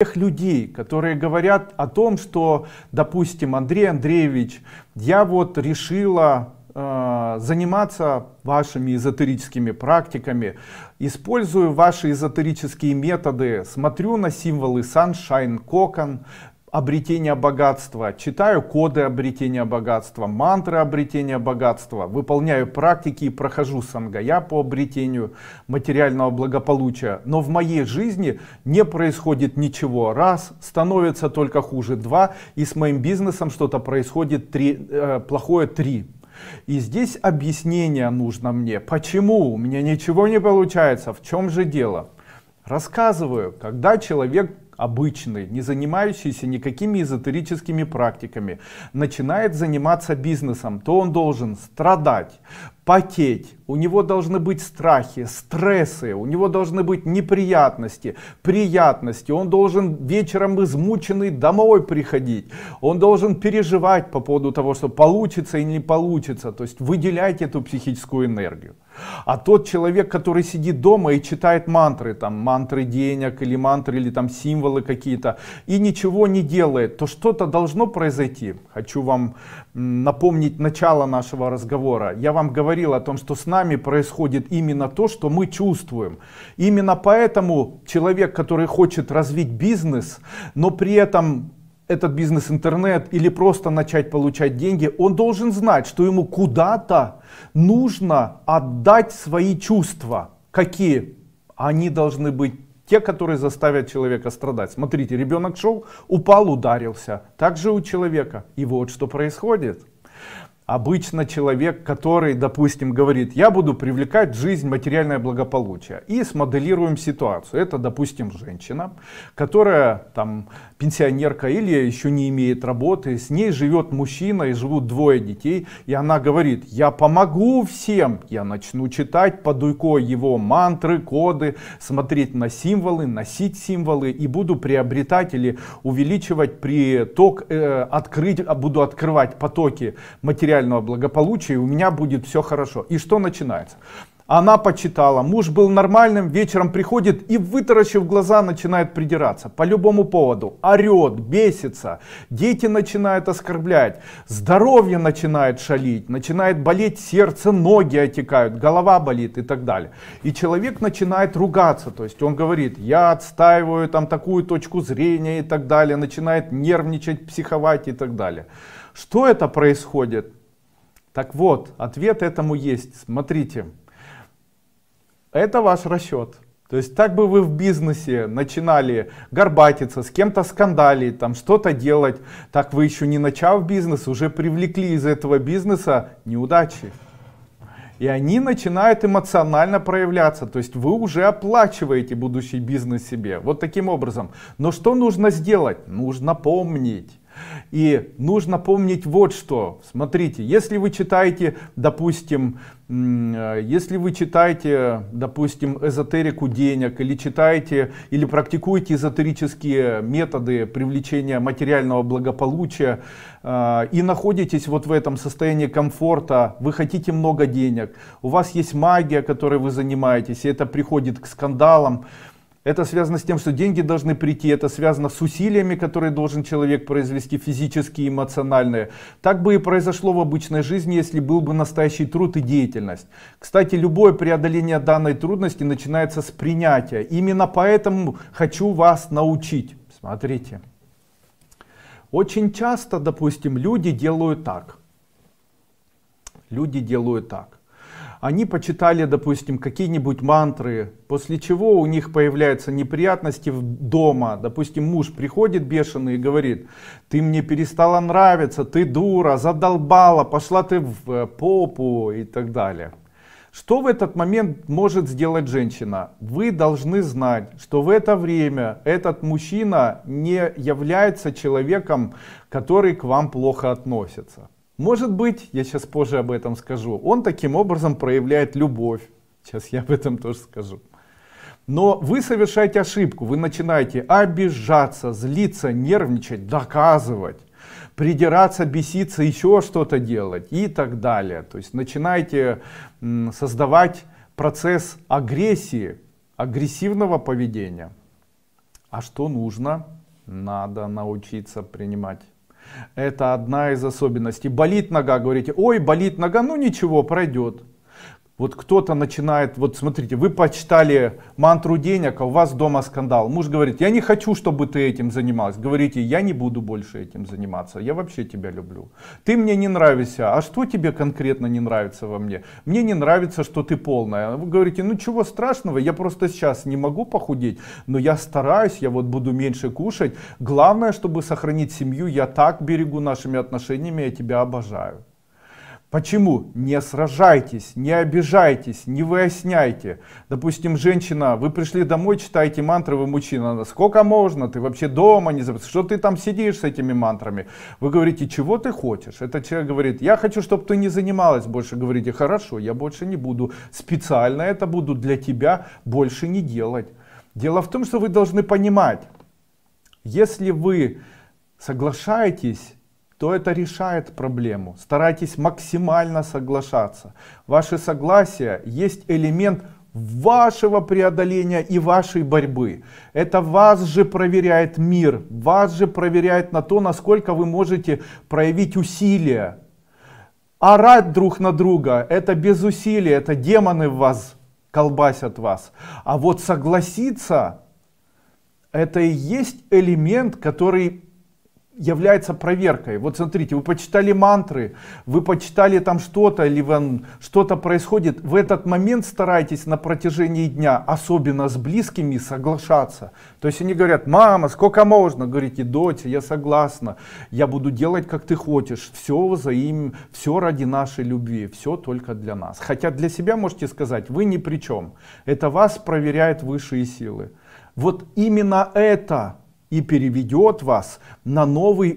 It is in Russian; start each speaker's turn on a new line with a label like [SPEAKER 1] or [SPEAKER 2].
[SPEAKER 1] тех людей, которые говорят о том, что, допустим, Андрей Андреевич, я вот решила э, заниматься вашими эзотерическими практиками, использую ваши эзотерические методы, смотрю на символы Sunshine Cocan, обретения богатства, читаю коды обретения богатства, мантры обретения богатства, выполняю практики и прохожу сангая по обретению материального благополучия. Но в моей жизни не происходит ничего. Раз, становится только хуже. Два, и с моим бизнесом что-то происходит три, э, плохое. Три. И здесь объяснение нужно мне. Почему у меня ничего не получается? В чем же дело? Рассказываю, когда человек обычный, не занимающийся никакими эзотерическими практиками, начинает заниматься бизнесом, то он должен страдать, потеть, у него должны быть страхи, стрессы, у него должны быть неприятности, приятности, он должен вечером измученный домой приходить, он должен переживать по поводу того, что получится и не получится, то есть выделять эту психическую энергию. А тот человек, который сидит дома и читает мантры, там мантры денег или мантры или там символы какие-то, и ничего не делает, то что-то должно произойти. Хочу вам напомнить начало нашего разговора. Я вам говорю говорил о том, что с нами происходит именно то, что мы чувствуем. Именно поэтому человек, который хочет развить бизнес, но при этом этот бизнес интернет или просто начать получать деньги, он должен знать, что ему куда-то нужно отдать свои чувства. Какие? Они должны быть те, которые заставят человека страдать. Смотрите, ребенок шел, упал, ударился. Так же у человека. И вот что происходит. Обычно человек, который, допустим, говорит, я буду привлекать в жизнь материальное благополучие. И смоделируем ситуацию. Это, допустим, женщина, которая там пенсионерка или еще не имеет работы. С ней живет мужчина и живут двое детей. И она говорит, я помогу всем. Я начну читать по Дуйко его мантры, коды, смотреть на символы, носить символы и буду приобретать или увеличивать приток, э, открыть, буду открывать потоки материального материального благополучия, и у меня будет все хорошо. И что начинается? Она почитала, муж был нормальным, вечером приходит и, вытаращив глаза, начинает придираться по любому поводу. Орет, бесится, дети начинают оскорблять, здоровье начинает шалить, начинает болеть сердце, ноги отекают, голова болит и так далее. И человек начинает ругаться, то есть он говорит, я отстаиваю там такую точку зрения и так далее, начинает нервничать, психовать и так далее. Что это происходит? Так вот, ответ этому есть. Смотрите, это ваш расчет. То есть так бы вы в бизнесе начинали горбатиться, с кем-то скандалить, там что-то делать, так вы еще не начав бизнес, уже привлекли из этого бизнеса неудачи. И они начинают эмоционально проявляться, то есть вы уже оплачиваете будущий бизнес себе, вот таким образом. Но что нужно сделать? Нужно помнить и нужно помнить вот что. Смотрите, если вы читаете, допустим, э, если вы читаете, допустим, эзотерику денег или читаете или практикуете эзотерические методы привлечения материального благополучия э, и находитесь вот в этом состоянии комфорта, вы хотите много денег, у вас есть магия, которой вы занимаетесь, и это приходит к скандалам, это связано с тем, что деньги должны прийти, это связано с усилиями, которые должен человек произвести физические, эмоциональные. Так бы и произошло в обычной жизни, если был бы настоящий труд и деятельность. Кстати, любое преодоление данной трудности начинается с принятия. Именно поэтому хочу вас научить. Смотрите. Очень часто, допустим, люди делают так. Люди делают так они почитали, допустим, какие-нибудь мантры, после чего у них появляются неприятности дома. Допустим, муж приходит бешеный и говорит, ты мне перестала нравиться, ты дура, задолбала, пошла ты в э, попу и так далее. Что в этот момент может сделать женщина? Вы должны знать, что в это время этот мужчина не является человеком, который к вам плохо относится. Может быть, я сейчас позже об этом скажу, он таким образом проявляет любовь. Сейчас я об этом тоже скажу. Но вы совершаете ошибку, вы начинаете обижаться, злиться, нервничать, доказывать, придираться, беситься, еще что-то делать и так далее. То есть начинаете создавать процесс агрессии, агрессивного поведения. А что нужно? Надо научиться принимать это одна из особенностей. Болит нога, говорите, ой, болит нога, ну ничего, пройдет. Вот кто-то начинает, вот смотрите, вы почитали мантру денег, а у вас дома скандал. Муж говорит, я не хочу, чтобы ты этим занималась. Говорите, я не буду больше этим заниматься, я вообще тебя люблю. Ты мне не нравишься, а что тебе конкретно не нравится во мне? Мне не нравится, что ты полная. Вы говорите, ну чего страшного, я просто сейчас не могу похудеть, но я стараюсь, я вот буду меньше кушать. Главное, чтобы сохранить семью, я так берегу нашими отношениями, я тебя обожаю. Почему? Не сражайтесь, не обижайтесь, не выясняйте. Допустим, женщина, вы пришли домой, читаете мантры, вы мужчина, сколько можно, ты вообще дома, не забыл, что ты там сидишь с этими мантрами? Вы говорите, чего ты хочешь? Этот человек говорит, я хочу, чтобы ты не занималась больше. Говорите, хорошо, я больше не буду, специально это буду для тебя больше не делать. Дело в том, что вы должны понимать, если вы соглашаетесь то это решает проблему. Старайтесь максимально соглашаться. Ваше согласие есть элемент вашего преодоления и вашей борьбы. Это вас же проверяет мир, вас же проверяет на то, насколько вы можете проявить усилия. Орать друг на друга, это без усилия, это демоны в вас колбасят вас. А вот согласиться, это и есть элемент, который является проверкой. Вот смотрите, вы почитали мантры, вы почитали там что-то, или что-то происходит. В этот момент старайтесь на протяжении дня, особенно с близкими, соглашаться. То есть они говорят, мама, сколько можно? Говорите, дочь, я согласна, я буду делать, как ты хочешь. Все за им, все ради нашей любви, все только для нас. Хотя для себя можете сказать, вы ни при чем. Это вас проверяет высшие силы. Вот именно это и переведет вас на новый